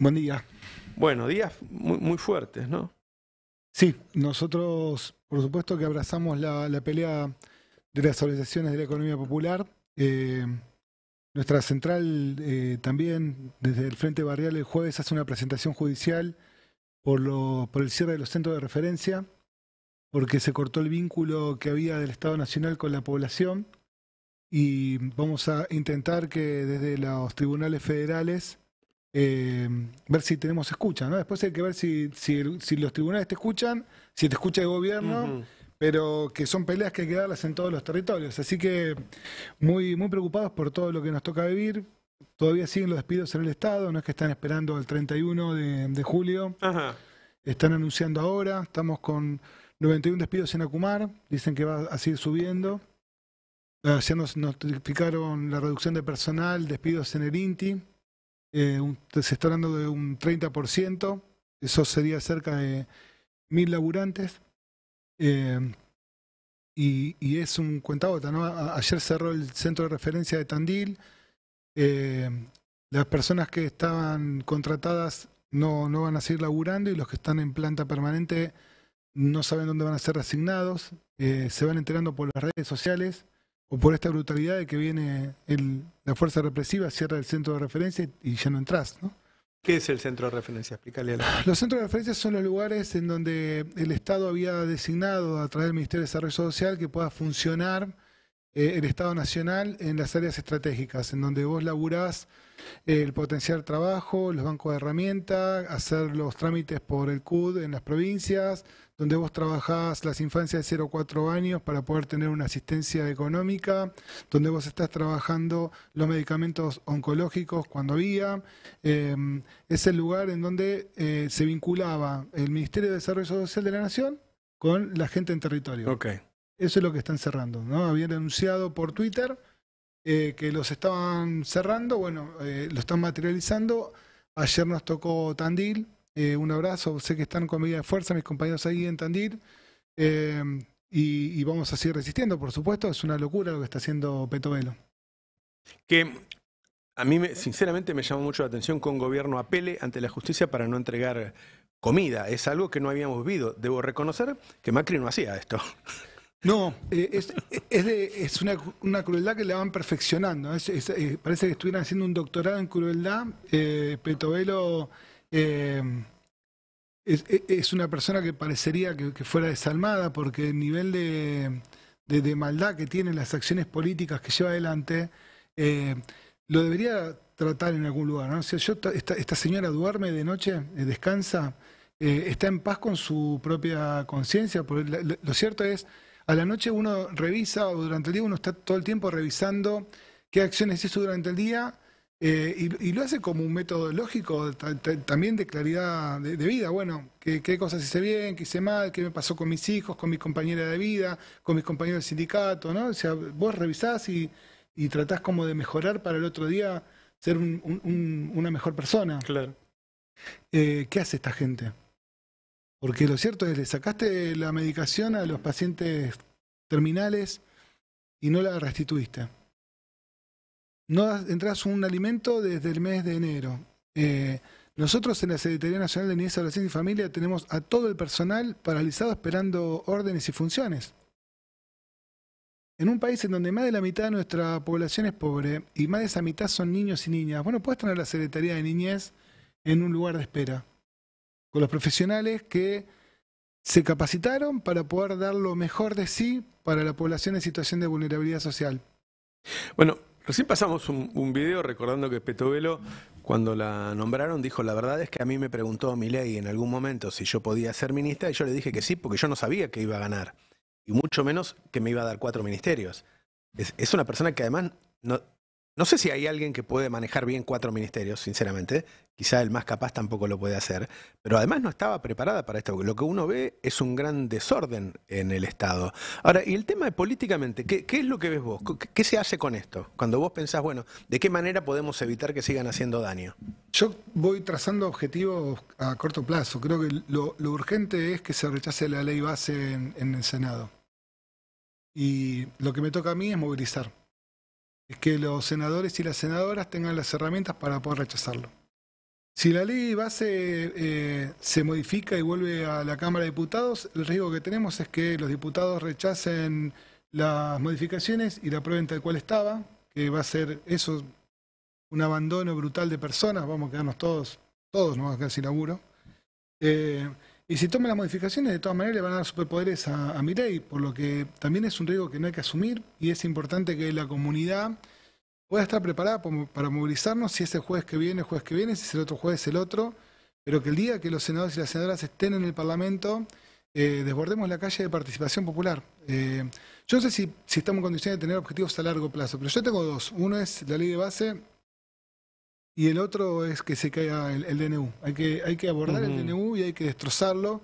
Buen día. Bueno, días muy, muy fuertes, ¿no? Sí, nosotros por supuesto que abrazamos la, pelea de las organizaciones de la economía popular. Eh, nuestra central eh, también, desde el Frente Barrial, el jueves hace una presentación judicial por, lo, por el cierre de los centros de referencia, porque se cortó el vínculo que había del Estado Nacional con la población y vamos a intentar que desde los tribunales federales eh, ver si tenemos escucha, ¿no? Después hay que ver si, los tribunales te escuchan, si te escucha el gobierno, pero que son peleas que hay que darlas en todos los territorios. Así que muy, muy preocupados por todo lo que nos toca vivir. Todavía siguen los despidos en el Estado, no es que están esperando el 31 de, de julio. Están anunciando ahora, estamos con 91 despidos en Acumar, dicen que va a seguir subiendo. Eh, ya nos notificaron la reducción de personal, despidos en el INTI, eh, se está hablando de un 30%, eso sería cerca de mil laburantes. Eh, y, es un cuentagota, ¿no? ayer cerró el centro de referencia de Tandil. Eh, las personas que estaban contratadas no, no van a seguir laburando y los que están en planta permanente no saben dónde van a ser asignados, se van enterando por las redes sociales o por esta brutalidad de que viene la fuerza represiva, cierra el centro de referencia y ya no entras, ¿no? ¿Qué es el centro de referencia? Explícale. Los centros de referencia son los lugares en donde el Estado había designado a través del Ministerio de Desarrollo Social que pueda funcionar eh, el Estado Nacional en las áreas estratégicas, en donde vos laburás eh, el potenciar trabajo, los bancos de herramientas, hacer los trámites por el CUD en las provincias, donde vos trabajás las infancias de 0 a 4 años para poder tener una asistencia económica, donde vos estás trabajando los medicamentos oncológicos cuando había. Em, es el lugar en donde eh, se vinculaba el Ministerio de Desarrollo Social de la Nación con la gente en territorio. Okay. Eso es lo que están cerrando, ¿no? Habían anunciado por Twitter eh, que los estaban cerrando, bueno, eh, lo están materializando. Ayer nos tocó Tandil, eh, un abrazo, sé que están con medida de fuerza mis compañeros ahí en Tandil. Y, vamos a seguir resistiendo, por supuesto, es una locura lo que está haciendo Petovelo. Que a mí, me, sinceramente, me llama mucho la atención con un gobierno apele ante la justicia para no entregar comida. Es algo que no habíamos vivido. Debo reconocer que Macri no hacía esto. No, eh, es, es, es una, una, crueldad que la van perfeccionando. Eh, parece que estuvieran haciendo un doctorado en crueldad. Eh, Petovelo eh, es, una persona que parecería que, fuera desalmada porque el nivel de, de, maldad que tiene las acciones políticas que lleva adelante lo debería tratar en algún lugar. ¿no? yo, esta, esta, señora duerme de noche, descansa, está en paz con su propia conciencia. Lo cierto es a la noche uno revisa o durante el día uno está todo el tiempo revisando qué acciones hizo durante el día eh, y, lo hace como un método lógico también de claridad de, vida. Bueno, qué, cosas hice bien, qué hice mal, qué me pasó con mis hijos, con mi compañera de vida, con mis compañeros de sindicato, ¿no? O sea, vos revisás y, tratás como de mejorar para el otro día ser una mejor persona. Claro. Eh, ¿Qué hace esta gente? Porque lo cierto es, le sacaste la medicación a los pacientes terminales y no la restituiste. No entras un alimento desde el mes de enero. Eh, nosotros en la Secretaría Nacional de Niñez, Adolescencia y Familia tenemos a todo el personal paralizado esperando órdenes y funciones. En un país en donde más de la mitad de nuestra población es pobre y más de esa mitad son niños y niñas, bueno, puedes tener la Secretaría de Niñez en un lugar de espera los profesionales que se capacitaron para poder dar lo mejor de sí para la población en situación de vulnerabilidad social. Bueno, recién pasamos un, video recordando que Petovelo, cuando la nombraron, dijo, la verdad es que a mí me preguntó Milei en algún momento si yo podía ser ministra y yo le dije que sí, porque yo no sabía que iba a ganar, y mucho menos que me iba a dar cuatro ministerios. Es, es una persona que además no, no sé si hay alguien que puede manejar bien cuatro ministerios, sinceramente. Quizá el más capaz tampoco lo puede hacer. Pero además no estaba preparada para esto. Lo que uno ve es un gran desorden en el Estado. Ahora, y el tema de políticamente, ¿qué, es lo que ves vos? ¿Qué, se hace con esto? Cuando vos pensás, bueno, ¿de qué manera podemos evitar que sigan haciendo daño? Yo voy trazando objetivos a corto plazo. Creo que lo, urgente es que se rechace la ley base en el Senado. Y lo que me toca a mí es movilizar es que los senadores y las senadoras tengan las herramientas para poder rechazarlo. Si la ley base eh, se modifica y vuelve a la Cámara de Diputados, el riesgo que tenemos es que los diputados rechacen las modificaciones y la aprueben tal cual estaba, que va a ser eso un abandono brutal de personas, vamos a quedarnos todos, todos nos vamos a quedar sin laburo. Eh, y si toman las modificaciones, de todas maneras le van a dar superpoderes a, mi ley, por lo que también es un riesgo que no hay que asumir y es importante que la comunidad pueda estar preparada para movilizarnos si es el jueves que viene, el jueves que viene, si es el otro jueves, el otro, pero que el día que los senadores y las senadoras estén en el Parlamento, eh, desbordemos la calle de participación popular. Eh, yo no sé si, si estamos en condiciones de tener objetivos a largo plazo, pero yo tengo dos. Uno es la ley de base y el otro es que se caiga el, DNU. Hay que, hay que abordar el DNU y hay que destrozarlo,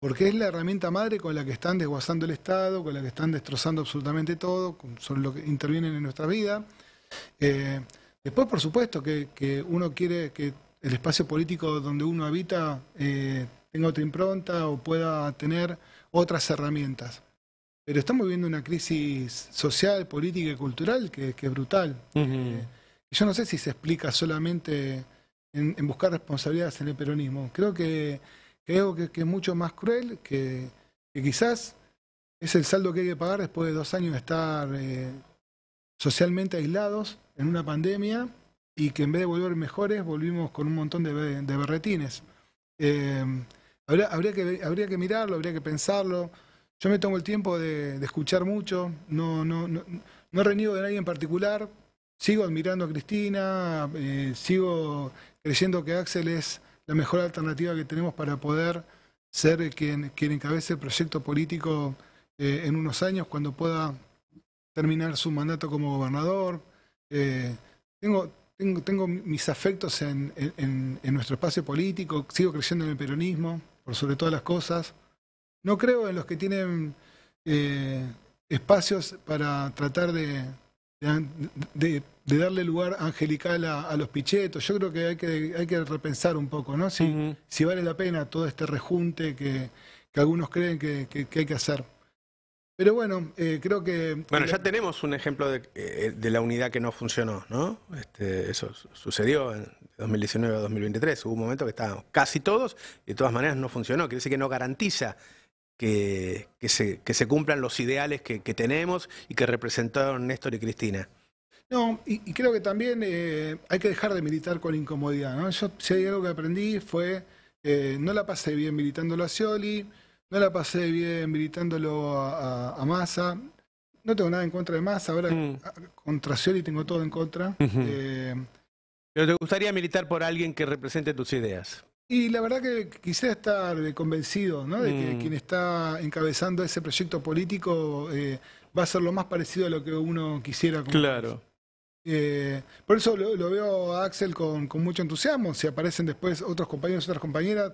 porque es la herramienta madre con la que están desguazando el Estado, con la que están destrozando absolutamente todo, son lo que intervienen en nuestra vida. Eh, después, por supuesto, que, uno quiere que el espacio político donde uno habita eh, tenga otra impronta o pueda tener otras herramientas. Pero estamos viviendo una crisis social, política y cultural que, es brutal yo no sé si se explica solamente en, buscar responsabilidades en el peronismo. Creo que, algo que, es mucho más cruel, que, quizás es el saldo que hay que pagar después de dos años de estar eh, socialmente aislados en una pandemia y que en vez de volver mejores volvimos con un montón de, berretines. Eh, habría, que, mirarlo, habría que pensarlo. Yo me tomo el tiempo de, escuchar mucho, no, no, no, no de nadie en particular, sigo admirando a Cristina, eh, sigo creyendo que Axel es la mejor alternativa que tenemos para poder ser quien, quien encabece el proyecto político eh, en unos años, cuando pueda terminar su mandato como gobernador. Eh, tengo, tengo, mis afectos en, en, nuestro espacio político, sigo creciendo en el peronismo, por sobre todas las cosas. No creo en los que tienen espacios para tratar de, de, darle lugar angelical a, los pichetos. Yo creo que hay que, repensar un poco, ¿no? Si, vale la pena todo este rejunte que, algunos creen que, hay que hacer. Pero bueno, eh, creo que... Bueno, ya tenemos un ejemplo eh, de, la unidad que no funcionó, ¿no? Este, eso sucedió en 2019 a 2023. Hubo un momento que estábamos casi todos y de todas maneras no funcionó. Quiere decir que no garantiza que, se, cumplan los ideales que, tenemos y que representaron Néstor y Cristina. No, y, creo que también eh, hay que dejar de militar con incomodidad. ¿no? Yo, si hay algo que aprendí fue, eh, no la pasé bien militándolo a Scioli, no la pasé bien militándolo a, a, Massa, no tengo nada en contra de Massa Ahora mm. contra Scioli tengo todo en contra. Eh, Pero te gustaría militar por alguien que represente tus ideas. Y la verdad que quisiera estar eh, convencido de que mm. quien está encabezando ese proyecto político eh, va a ser lo más parecido a lo que uno quisiera. Claro. Eh, por eso lo, veo a Axel con, mucho entusiasmo. Si aparecen después otros compañeros, otras compañeras,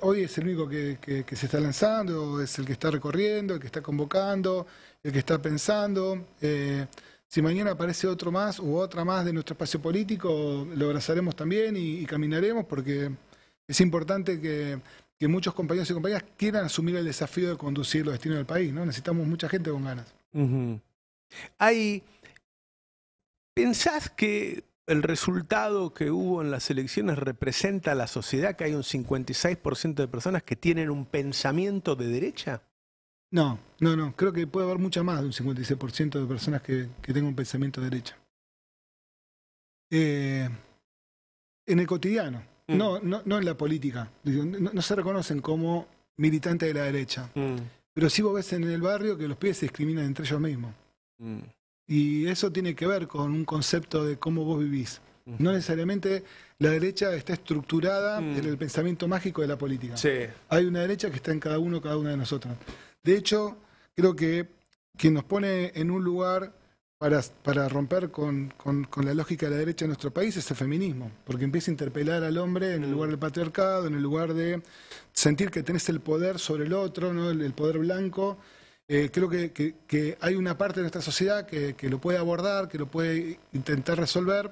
hoy es el único que, se está lanzando, es el que está recorriendo, el que está convocando, el que está pensando. si mañana aparece otro más u otra más de nuestro espacio político, lo abrazaremos también y caminaremos porque es importante que, muchos compañeros y compañeras quieran asumir el desafío de conducir los destinos del país, ¿no? Necesitamos mucha gente con ganas. Hay... ¿Pensás que el resultado que hubo en las elecciones representa a la sociedad, que hay un 56% de personas que tienen un pensamiento de derecha? No, no, no. Creo que puede haber mucha más de un 56% de personas que, tengan un pensamiento de derecha. Eh, en el cotidiano, Mm. No, no, no en la política. No, se reconocen como militantes de la derecha. Mm. Pero sí vos ves en el barrio que los pies se discriminan entre ellos mismos. Mm. Y eso tiene que ver con un concepto de cómo vos vivís. No necesariamente la derecha está estructurada en el pensamiento mágico de la política. Sí. Hay una derecha que está en cada uno, cada una de nosotros. De hecho, creo que quien nos pone en un lugar para, romper con, la lógica de la derecha en nuestro país es el feminismo, porque empieza a interpelar al hombre en el mm. lugar del patriarcado, en el lugar de sentir que tenés el poder sobre el otro, ¿no? el, poder blanco. Eh, creo que, hay una parte de nuestra sociedad que, lo puede abordar, que lo puede intentar resolver,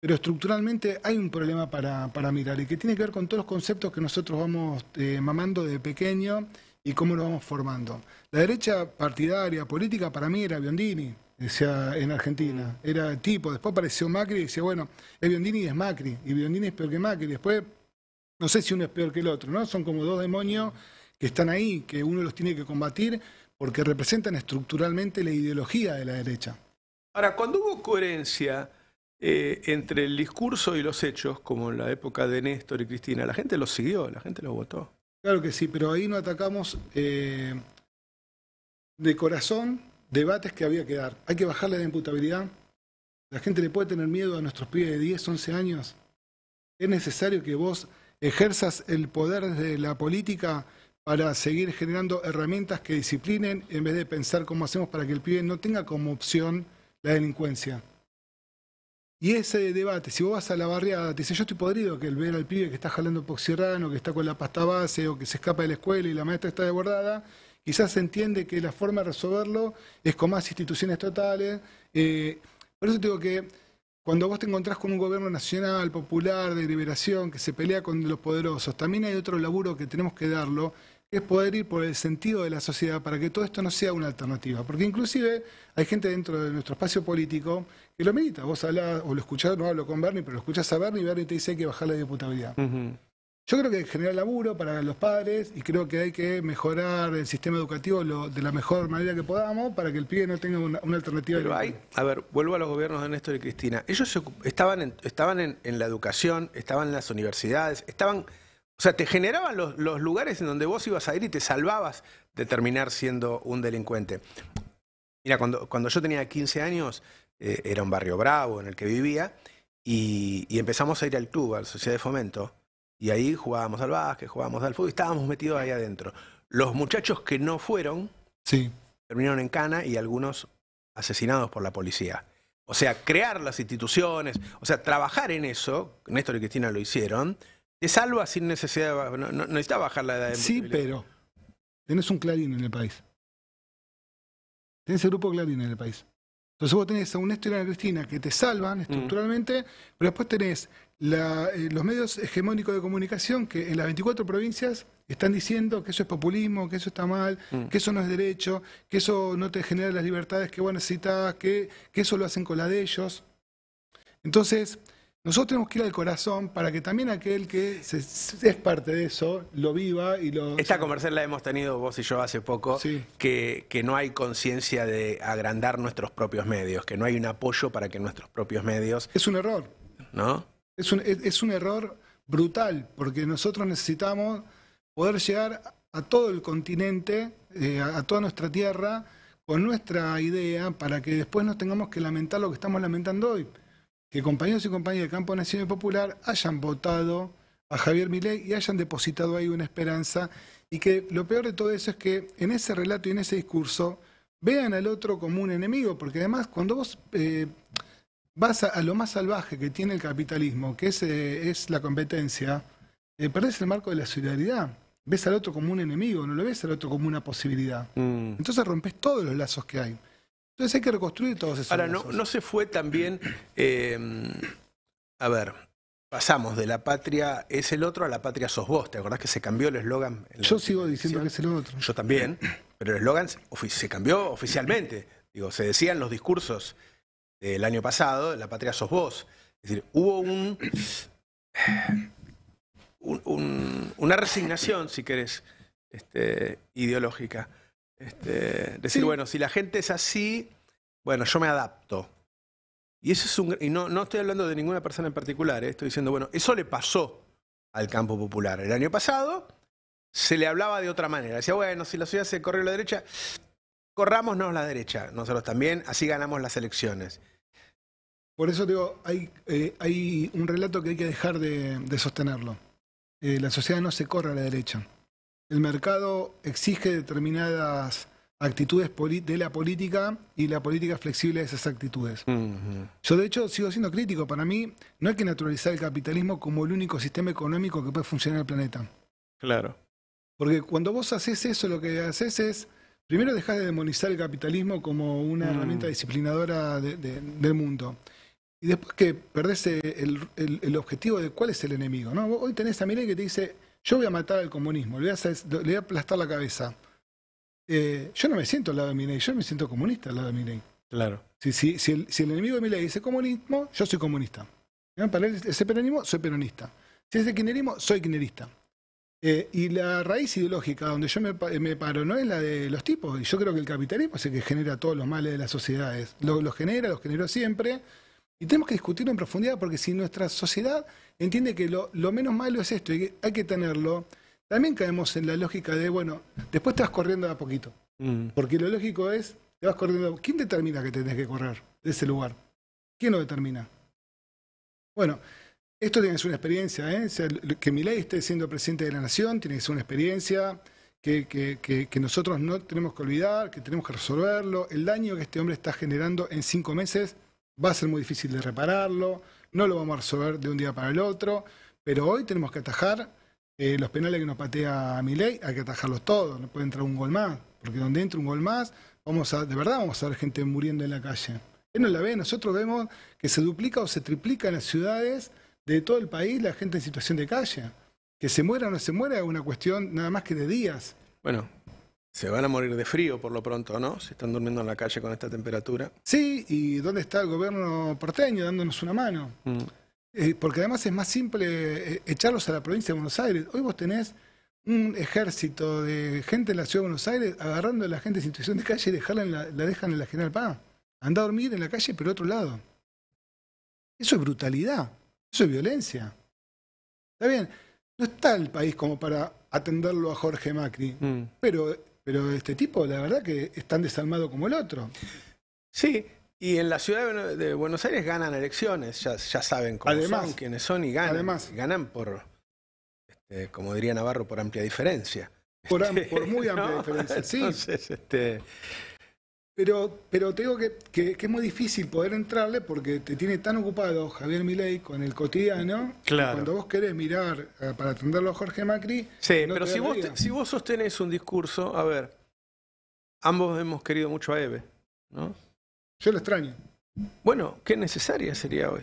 pero estructuralmente hay un problema para, mirar y que tiene que ver con todos los conceptos que nosotros vamos eh, mamando de pequeño y cómo lo vamos formando. La derecha partidaria política para mí era Biondini, sea, en Argentina. Mm. Era tipo, después apareció Macri y decía, bueno, es Biondini es Macri, y Biondini es peor que Macri. Después, no sé si uno es peor que el otro, ¿no? Son como dos demonios que están ahí, que uno los tiene que combatir porque representan estructuralmente la ideología de la derecha. Ahora, cuando hubo coherencia eh, entre el discurso y los hechos, como en la época de Néstor y Cristina, la gente los siguió, la gente los votó. Claro que sí, pero ahí no atacamos eh, de corazón debates que había que dar. Hay que bajarle la imputabilidad. La gente le puede tener miedo a nuestros pibes de 10, 11 años. Es necesario que vos ejerzas el poder de la política para seguir generando herramientas que disciplinen en vez de pensar cómo hacemos para que el pibe no tenga como opción la delincuencia. Y ese debate, si vos vas a la barriada, te dice, yo estoy podrido que el ver al pibe que está jalando poxirrano, que está con la pasta base o que se escapa de la escuela y la maestra está desbordada, Quizás se entiende que la forma de resolverlo es con más instituciones totales. Eh, por eso digo que cuando vos te encontrás con un gobierno nacional, popular, de liberación, que se pelea con los poderosos, también hay otro laburo que tenemos que darlo, que es poder ir por el sentido de la sociedad para que todo esto no sea una alternativa. Porque inclusive hay gente dentro de nuestro espacio político que lo medita. Vos hablás, o lo escuchás, no hablo con Bernie, pero lo escuchás a Bernie y Bernie te dice que hay que bajar la diputabilidad. Yo creo que generar laburo para los padres y creo que hay que mejorar el sistema educativo de la mejor manera que podamos para que el pibe no tenga una, alternativa. Pero hay, a ver, vuelvo a los gobiernos de Néstor y Cristina. Ellos estaban, en, estaban en, la educación, estaban en las universidades, estaban, o sea, te generaban los, lugares en donde vos ibas a ir y te salvabas de terminar siendo un delincuente. Mira, cuando, yo tenía 15 años, eh, era un barrio bravo en el que vivía y, y empezamos a ir al club, a la sociedad de fomento y ahí jugábamos al básquet, jugábamos al fútbol, y estábamos metidos ahí adentro. Los muchachos que no fueron sí. terminaron en cana y algunos asesinados por la policía. O sea, crear las instituciones, o sea, trabajar en eso, Néstor y Cristina lo hicieron, te salva sin necesidad de... No, bajar la edad de... Sí, pero tenés un clarín en el país. Tenés el grupo clarín en el país. Entonces vos tenés a un Néstor y a Cristina que te salvan mm. estructuralmente, pero después tenés eh, los medios hegemónicos de comunicación, que en las 24 provincias están diciendo que eso es populismo, que eso está mal, mm. que eso no es derecho, que eso no te genera las libertades que vos necesitabas que, eso lo hacen con la de ellos. Entonces, nosotros tenemos que ir al corazón para que también aquel que es parte de eso lo viva y lo... Esta conversación la hemos tenido vos y yo hace poco, que, que, no hay conciencia de agrandar nuestros propios medios, que no hay un apoyo para que nuestros propios medios... Es un error. ¿No? Es un, es un error brutal, porque nosotros necesitamos poder llegar a todo el continente, eh, a toda nuestra tierra, con nuestra idea, para que después no tengamos que lamentar lo que estamos lamentando hoy. Que compañeros y compañeras del campo nacional popular hayan votado a Javier Milei y hayan depositado ahí una esperanza. Y que lo peor de todo eso es que en ese relato y en ese discurso vean al otro como un enemigo, porque además cuando vos eh, vas a, lo más salvaje que tiene el capitalismo, que eh, es, la competencia, eh, perdés el marco de la solidaridad. Ves al otro como un enemigo, no lo ves al otro como una posibilidad. Mm. Entonces rompes todos los lazos que hay. Entonces hay que reconstruir todos esos Ahora, lazos. No, no se fue también. Eh, a ver, pasamos de la patria es el otro a la patria sos vos. ¿Te acordás que se cambió el eslogan? Yo sigo diciendo que es el otro. Yo también, pero el eslogan se cambió oficialmente. Digo, se decían los discursos el año pasado, La Patria Sos Vos. Es decir, hubo un, una resignación, si querés, este, ideológica. Este, decir, bueno, si la gente es así, bueno, yo me adapto. Y eso es un, y no, estoy hablando de ninguna persona en particular, ¿eh? estoy diciendo, bueno, eso le pasó al campo popular. El año pasado se le hablaba de otra manera. Decía, bueno, si la ciudad se corrió a la derecha, corrámonos la derecha, nosotros también, así ganamos las elecciones. Por eso digo, eh, hay, un relato que hay que dejar de, sostenerlo. Eh, la sociedad no se corre a la derecha. El mercado exige determinadas actitudes de la política y la política es flexible a esas actitudes. Yo de hecho sigo siendo crítico. Para mí no hay que naturalizar el capitalismo como el único sistema económico que puede funcionar en el planeta. Claro. Porque cuando vos haces eso, lo que haces es, primero dejas de demonizar el capitalismo como una mm. herramienta disciplinadora del mundo. Y después que perdés el, el, objetivo de cuál es el enemigo, ¿no? Hoy tenés a Miley que te dice, yo voy a matar al comunismo, le voy a, aplastar la cabeza. Eh, yo no me siento al lado de Miley, yo me siento comunista al lado de Miley. Claro. Si, si, si, el, enemigo de Miley dice comunismo, yo soy comunista. ¿No? Para él, ese peronismo, soy peronista. Si es de kirchnerismo, soy kirchnerista. Eh, y la raíz ideológica donde yo me, paro no es la de los tipos. Y yo creo que el capitalismo es el que genera todos los males de las sociedades. Los lo genera, los generó siempre. Y tenemos que discutirlo en profundidad porque si nuestra sociedad entiende que lo, menos malo es esto y que hay que tenerlo, también caemos en la lógica de, bueno, después te vas corriendo a poquito. Mm. Porque lo lógico es, te vas corriendo. ¿Quién determina que tenés que correr de ese lugar? ¿Quién lo determina? Bueno, esto tiene que ser una experiencia, ¿eh? que Milei esté siendo presidente de la nación tiene que ser una experiencia que, que, nosotros no tenemos que olvidar, que tenemos que resolverlo. El daño que este hombre está generando en cinco meses va a ser muy difícil de repararlo, no lo vamos a resolver de un día para el otro, pero hoy tenemos que atajar eh, los penales que nos patea ley, hay que atajarlos todos, no puede entrar un gol más, porque donde entra un gol más, vamos a, de verdad vamos a ver gente muriendo en la calle. Él no la ve, nosotros vemos que se duplica o se triplica en las ciudades de todo el país la gente en situación de calle. Que se muera o no se muera es una cuestión nada más que de días. Bueno, se van a morir de frío por lo pronto, ¿no? Si están durmiendo en la calle con esta temperatura. Sí, y ¿dónde está el gobierno porteño dándonos una mano? Mm. Eh, porque además es más simple eh, echarlos a la provincia de Buenos Aires. Hoy vos tenés un ejército de gente en la ciudad de Buenos Aires agarrando a la gente en situación de calle y dejarla la, dejan en la General Paz. Anda a dormir en la calle, pero otro lado. Eso es brutalidad, eso es violencia. Está bien, no está el país como para atenderlo a Jorge Macri, mm. pero pero este tipo, la verdad que es tan desalmado como el otro. Sí, y en la ciudad de Buenos Aires ganan elecciones, ya, saben cómo además, son, quiénes son y ganan. Además, ganan por, este, como diría Navarro, por amplia diferencia. Por, muy amplia diferencia, sí. este, pero, pero te que, que, es muy difícil poder entrarle porque te tiene tan ocupado Javier Milei con el cotidiano. Claro. cuando vos querés mirar eh, para atenderlo a Jorge Macri. Sí, pero si vos, si vos sostenés un discurso, a ver, ambos hemos querido mucho a Eve, ¿no? Yo lo extraño. Bueno, qué necesaria sería hoy.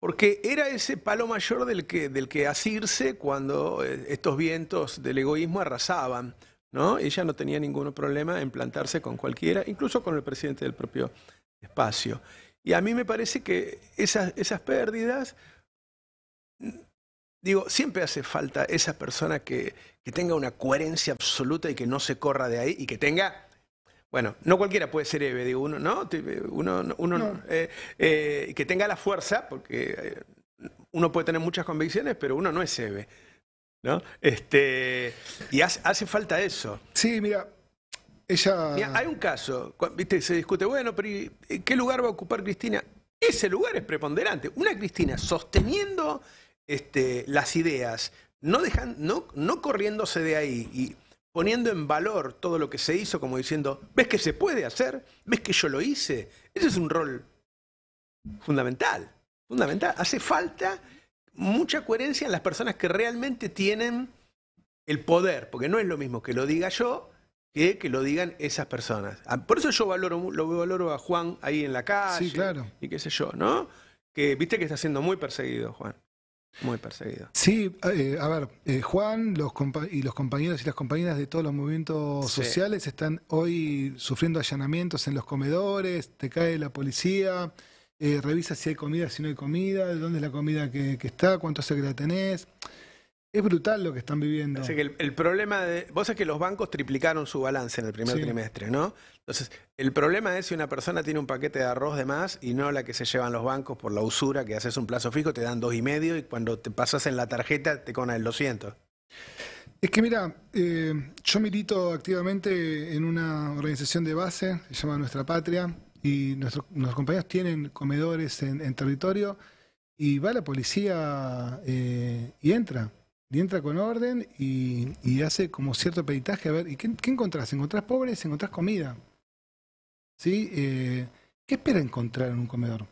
Porque era ese palo mayor del que, del que asirse cuando eh, estos vientos del egoísmo arrasaban. ¿no? Ella no tenía ningún problema en plantarse con cualquiera, incluso con el presidente del propio espacio. Y a mí me parece que esas, pérdidas, digo, siempre hace falta esa persona que, tenga una coherencia absoluta y que no se corra de ahí y que tenga bueno, no cualquiera puede ser Eve, digo, uno, ¿no? Uno, uno no. Eh, eh, que tenga la fuerza, porque eh, uno puede tener muchas convicciones, pero uno no es Eve. Este, y hace, falta eso. Sí, mira, ella... hay un caso, viste, se discute, bueno, pero ¿qué lugar va a ocupar Cristina? Ese lugar es preponderante. Una Cristina sosteniendo este, las ideas, no, dejan, no, no corriéndose de ahí y poniendo en valor todo lo que se hizo, como diciendo, ¿ves que se puede hacer? ¿Ves que yo lo hice? Ese es un rol fundamental, fundamental. Hace falta mucha coherencia en las personas que realmente tienen el poder, porque no es lo mismo que lo diga yo que que lo digan esas personas. Ah, por eso yo valoro, lo valoro a Juan ahí en la casa sí, claro. y qué sé yo, ¿no? Que viste que está siendo muy perseguido, Juan. Muy perseguido. Sí, eh, a ver, eh, Juan los y los compañeros y las compañeras de todos los movimientos sociales están hoy sufriendo allanamientos en los comedores, te cae la policía, eh, revisa si hay comida, si no hay comida, de dónde es la comida que, está, cuánto se la tenés. Es brutal lo que están viviendo. Así que el, problema de. Vos sabés que los bancos triplicaron su balance en el primer trimestre, ¿no? Entonces, el problema es si una persona tiene un paquete de arroz de más y no la que se llevan los bancos por la usura, que haces un plazo fijo, te dan dos y medio y cuando te pasas en la tarjeta te cona el 200. Es que mira, eh, yo milito activamente en una organización de base, se llama Nuestra Patria, y nuestros, compañeros tienen comedores en, territorio y va la policía eh, y entra. Y entra con orden y, hace como cierto peritaje a ver, ¿y qué, encontrás? ¿Encontrás pobres? ¿Encontrás comida? ¿Sí? Eh, ¿Qué espera encontrar en un comedor?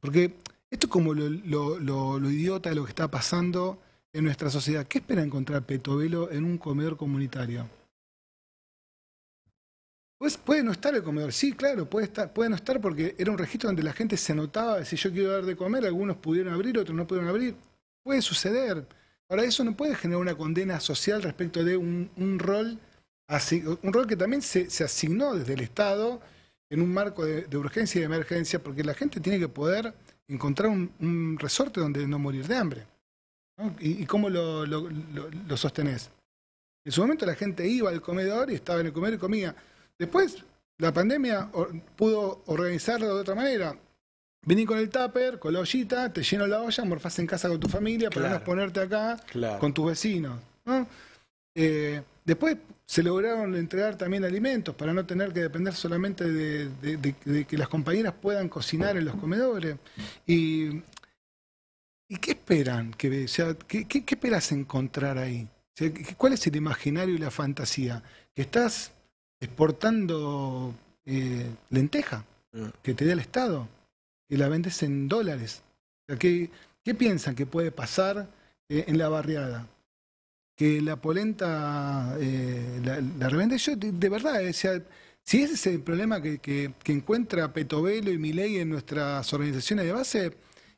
Porque esto es como lo, lo idiota de lo que está pasando en nuestra sociedad. ¿Qué espera encontrar Petovelo en un comedor comunitario? Pues puede no estar el comedor, sí, claro, puede, estar, no estar porque era un registro donde la gente se notaba, si yo quiero dar de comer, algunos pudieron abrir, otros no pudieron abrir. Puede suceder. Ahora, eso no puede generar una condena social respecto de un, rol, un rol que también se, asignó desde el Estado en un marco de, urgencia y de emergencia, porque la gente tiene que poder encontrar un, resorte donde no morir de hambre. Y, cómo lo, lo, lo sostenés? En su momento la gente iba al comedor y estaba en el comedor y comía. Después, la pandemia pudo organizarlo de otra manera. Vení con el tupper, con la ollita, te lleno la olla, morfás en casa con tu familia, para no ponerte acá con tus vecinos. Eh, después se lograron entregar también alimentos para no tener que depender solamente de, que las compañeras puedan cocinar en los comedores. Y, qué esperan? ¿qué, esperas encontrar ahí? ¿Cuál es el imaginario y la fantasía? Que estás exportando eh, lenteja ah. que te da el Estado y la vendes en dólares. ¿qué, piensan que puede pasar eh, en la barriada? Que la polenta eh, la, revende. Yo, de, verdad, si ese es el problema que, encuentra Petovelo y Milei en nuestras organizaciones de base,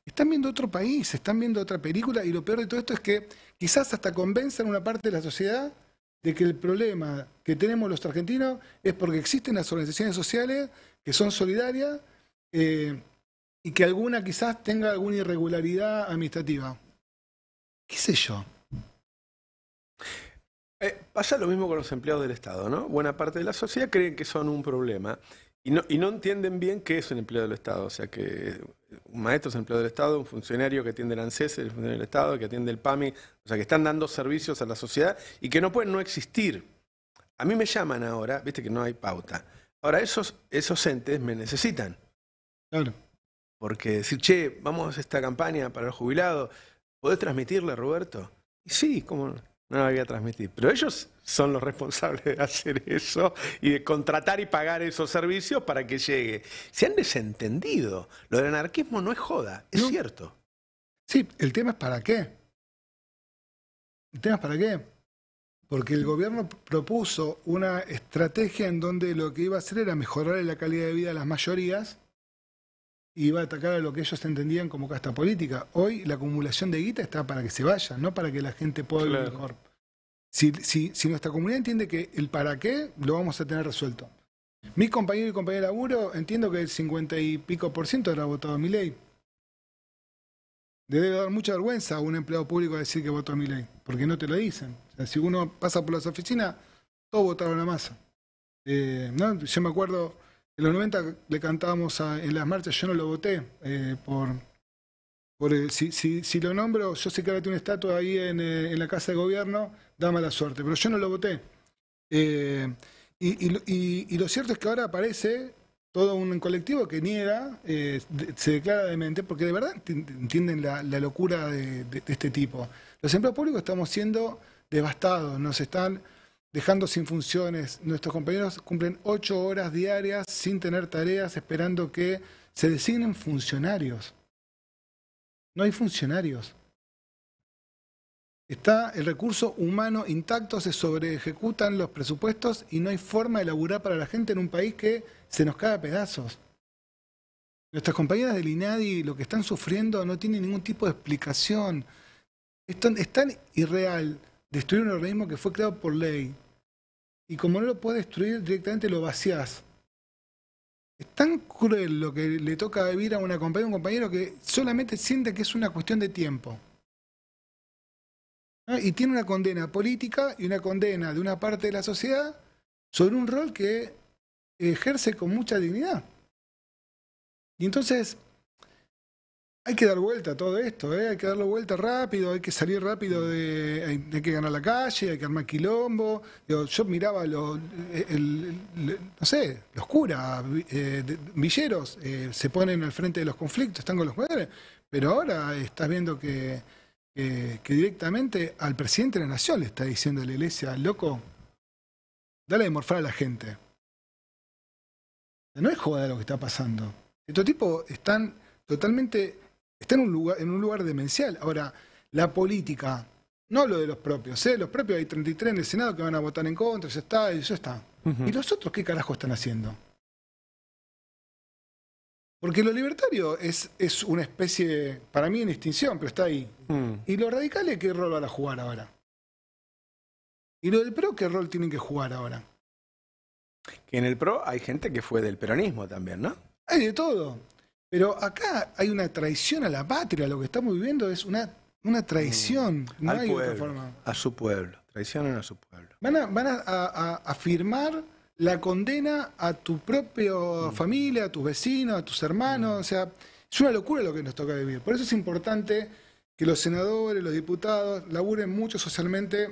están viendo otro país, están viendo otra película y lo peor de todo esto es que quizás hasta convenzan una parte de la sociedad de que el problema que tenemos los argentinos es porque existen las organizaciones sociales que son solidarias eh, y que alguna quizás tenga alguna irregularidad administrativa. ¿Qué sé yo? Eh, pasa lo mismo con los empleados del Estado, ¿no? Buena parte de la sociedad creen que son un problema. Y no, no entienden bien qué es un empleo del Estado. O sea, que un maestro es un empleado del Estado, un funcionario que atiende el ANSES, el funcionario del Estado, que atiende el PAMI. O sea, que están dando servicios a la sociedad y que no pueden no existir. A mí me llaman ahora, viste que no hay pauta. Ahora, esos, esos entes me necesitan. Claro. Porque decir, che, vamos a esta campaña para los jubilados, ¿podés transmitirle, Roberto? Y sí, como no lo voy a transmitir. Pero ellos son los responsables de hacer eso y de contratar y pagar esos servicios para que llegue. Se han desentendido. Lo del anarquismo no es joda, es cierto. Sí, el tema es para qué. El tema es para qué. Porque el gobierno propuso una estrategia en donde lo que iba a hacer era mejorar la calidad de vida de las mayorías iba a atacar a lo que ellos entendían como casta política. Hoy la acumulación de guita está para que se vaya, no para que la gente pueda vivir mejor. Si, si, nuestra comunidad entiende que el para qué lo vamos a tener resuelto. Mis compañeros y compañeras de laburo, entiendo que el 50 y pico por ciento habrá votado a mi ley. Debe dar mucha vergüenza a un empleado público decir que votó a mi ley, porque no te lo dicen. si uno pasa por las oficinas, todos votaron a masa. Eh, ¿no? Yo me acuerdo en los 90 le cantábamos en las marchas, yo no lo voté eh, por... si, lo nombro, yo sé que ahora tiene una estatua ahí eh, en, la Casa de Gobierno, da mala suerte, pero yo no lo voté. Eh, y, lo cierto es que ahora aparece todo un colectivo que niega, se declara demente, porque de verdad entienden la, locura de, de este tipo. Los empleos públicos estamos siendo devastados, nos están dejando sin funciones. Nuestros compañeros cumplen ocho horas diarias sin tener tareas, esperando que se designen funcionarios. No hay funcionarios. Está el recurso humano intacto, se sobre ejecutan los presupuestos y no hay forma de laburar para la gente en un país que se nos cae a pedazos. Nuestras compañeras del INADI lo que están sufriendo no tienen ningún tipo de explicación. es tan irreal destruir un organismo que fue creado por ley. Y como no lo puedes destruir directamente, lo vaciás Es tan cruel lo que le toca vivir a una compañera un compañero que solamente siente que es una cuestión de tiempo. ¿Ah? Y tiene una condena política y una condena de una parte de la sociedad sobre un rol que ejerce con mucha dignidad. Y entonces hay que dar vuelta a todo esto, ¿eh? hay que darle vuelta rápido, hay que salir rápido, hay, que ganar la calle, hay que armar quilombo. yo miraba, lo, no sé, los curas, eh, villeros, eh, se ponen al frente de los conflictos, están con los madres, pero ahora estás viendo que, que, directamente al presidente de la nación le está diciendo a la iglesia, loco, dale de morfar a la gente. No es joda lo que está pasando. Estos tipos están totalmente está en un lugar, en un lugar demencial. Ahora, la política, no lo de los propios, ¿eh? los propios hay 33 en el Senado que van a votar en contra, eso está, eso está. ¿Y los otros qué carajo están haciendo? Porque lo libertario es, es una especie, para mí en extinción, pero está ahí. Mm. Y ¿Y radical es qué rol van a jugar ahora? ¿Y lo del PRO qué rol tienen que jugar ahora? Que en el PRO hay gente que fue del peronismo también, ¿no? Hay de todo. Pero acá hay una traición a la patria, lo que estamos viviendo es una, una traición, mm, A su pueblo, traicionan a su pueblo. Van a, van a, a, la condena a tu propia mm. familia, a tus vecinos, a tus hermanos, mm. o sea, es una locura lo que nos toca vivir. Por eso es importante que los senadores, los diputados, laburen mucho socialmente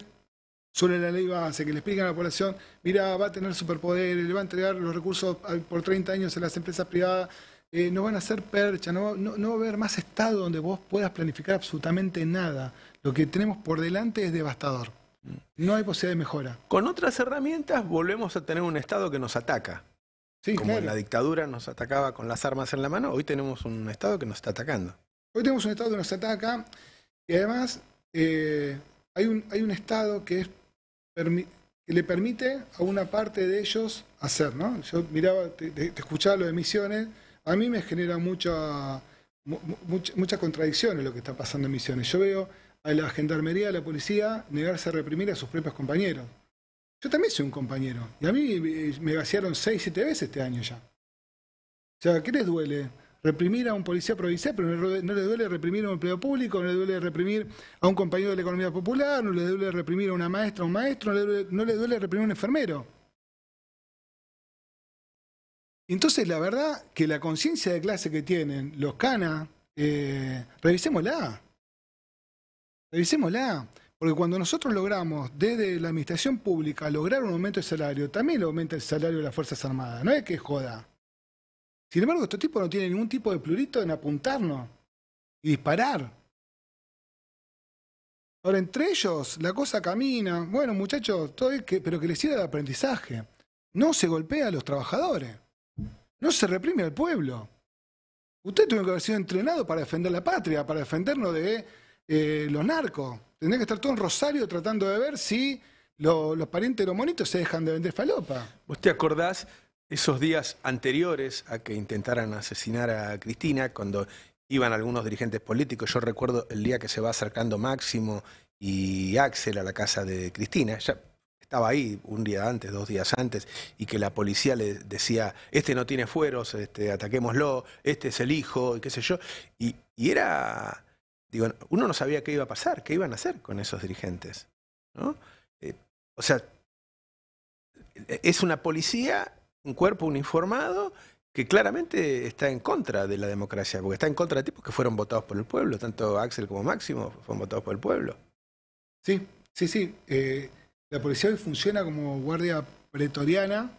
sobre la ley base, que le expliquen a la población, mira, va a tener superpoderes, le va a entregar los recursos por 30 años a las empresas privadas eh, no van a ser percha, no, no, va a haber más estado donde vos puedas planificar absolutamente nada. Lo que tenemos por delante es devastador. No hay posibilidad de mejora. Con otras herramientas volvemos a tener un Estado que nos ataca. Sí, Como la dictadura nos atacaba con las armas en la mano, hoy tenemos un Estado que nos está atacando. Hoy tenemos un Estado que nos ataca y además eh, hay, un, hay un Estado que, es, le permite a una parte de ellos hacer, ¿no? Yo miraba, te escuchaba lo de misiones, a mí me genera mucha, mucha, contradicción lo que está pasando en Misiones. Yo veo a la gendarmería, a la policía, negarse a reprimir a sus propios compañeros. Yo también soy un compañero. Y a mí eh, me vaciaron seis, siete veces este año ya. O sea, ¿qué les duele? Reprimir a un policía provincial, pero no les duele reprimir a un empleado público, no le duele reprimir a un compañero de la economía popular, no le duele reprimir a una maestra, a un maestro, no le no les duele reprimir a un enfermero. Entonces, la verdad que la conciencia de clase que tienen los canas, eh, revisémosla. Revisémosla. Porque cuando nosotros logramos desde la administración pública lograr un aumento de salario, también lo aumenta el salario de las Fuerzas Armadas. No es que joda. Sin embargo, estos tipos no tienen ningún tipo de plurito en apuntarnos y disparar. Ahora, entre ellos, la cosa camina. Bueno, muchachos, todo que, pero que les sirva de aprendizaje. No se golpea a los trabajadores. No se reprime al pueblo. Usted tuvo que haber sido entrenado para defender la patria, para defendernos de eh, los narcos. Tendría que estar todo en Rosario tratando de ver si los parientes de los monitos se dejan de vender falopa. ¿Vos te acordás esos días anteriores a que intentaran asesinar a Cristina, cuando iban algunos dirigentes políticos? Yo recuerdo el día que se va acercando Máximo y Axel a la casa de Cristina estaba ahí un día antes, dos días antes, y que la policía le decía, este no tiene fueros, este, ataquémoslo, este es el hijo, y qué sé yo. Y, y era, digo, uno no sabía qué iba a pasar, qué iban a hacer con esos dirigentes. ¿no? Eh, o sea, es una policía, un cuerpo uniformado, que claramente está en contra de la democracia, porque está en contra de tipos que fueron votados por el pueblo, tanto Axel como Máximo fueron votados por el pueblo. Sí, sí, sí. Eh, la policía hoy funciona como guardia pretoriana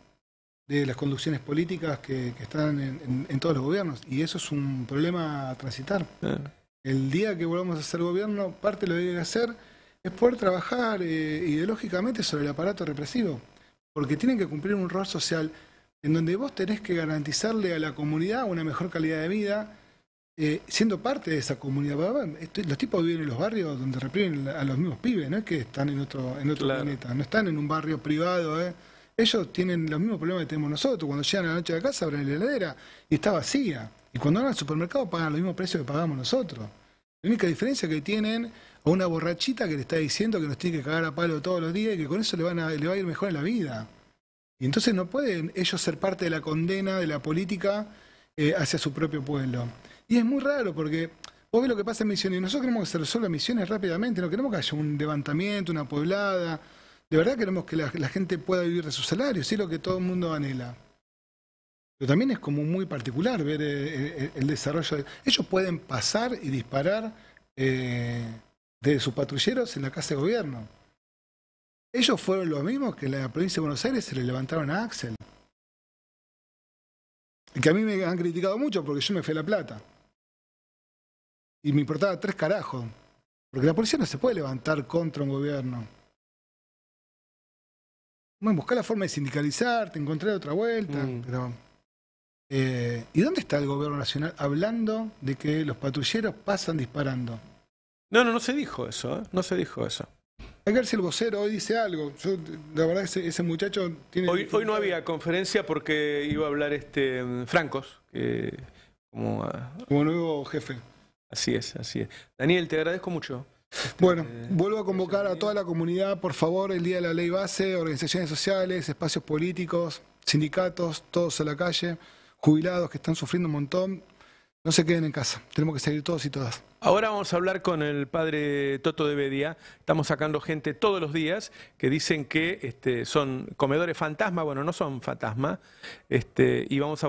de las conducciones políticas que, están en, todos los gobiernos. Y eso es un problema a transitar. El día que volvamos a ser gobierno, parte de lo que deben hacer es poder trabajar eh, ideológicamente sobre el aparato represivo. Porque tienen que cumplir un rol social en donde vos tenés que garantizarle a la comunidad una mejor calidad de vida, eh, siendo parte de esa comunidad. Los tipos viven en los barrios donde reprimen a los mismos pibes, no es que están en otro, planeta, no están en un barrio privado. ¿eh? Ellos tienen los mismos problemas que tenemos nosotros. Cuando llegan a la noche de casa, abren la heladera y está vacía. Y cuando van al supermercado, pagan los mismos precios que pagamos nosotros. La única diferencia que tienen a una borrachita que le está diciendo que nos tiene que cagar a palo todos los días y que con eso le, van a, va a ir mejor en la vida. Y entonces no pueden ellos ser parte de la condena de la política eh, hacia su propio pueblo. Y es muy raro porque vos ves lo que pasa en Misiones y nosotros queremos que se resuelvan Misiones rápidamente, no queremos que haya un levantamiento, una poblada. De verdad queremos que la, gente pueda vivir de sus salarios, es lo que todo el mundo anhela. Pero también es como muy particular ver eh, eh, el, desarrollo. Ellos pueden pasar y disparar eh, de sus patrulleros en la casa de gobierno. Ellos fueron los mismos que en la provincia de Buenos Aires se le levantaron a Axel. Que a mí me han criticado mucho porque yo me fui a La Plata y me importaba tres carajos. Porque la policía no se puede levantar contra un gobierno. Bueno, buscar la forma de sindicalizarte te encontré otra vuelta. Mm. Eh, ¿Y dónde está el gobierno nacional hablando de que los patrulleros pasan disparando? No, no, no se dijo eso, ¿eh? no se dijo eso. A ver el vocero hoy dice algo. la verdad, ese, muchacho tiene. Hoy, hoy no había conferencia porque iba a hablar este Francos, que, como ah, nuevo jefe. Así es, así es. Daniel, te agradezco mucho. Este, bueno, eh, vuelvo a convocar a toda la comunidad, por favor, el Día de la Ley Base, organizaciones sociales, espacios políticos, sindicatos, todos a la calle, jubilados que están sufriendo un montón. No se queden en casa, tenemos que salir todos y todas. Ahora vamos a hablar con el padre Toto de Bedia. Estamos sacando gente todos los días que dicen que este, son comedores fantasma. Bueno, no son fantasma. Este, y vamos a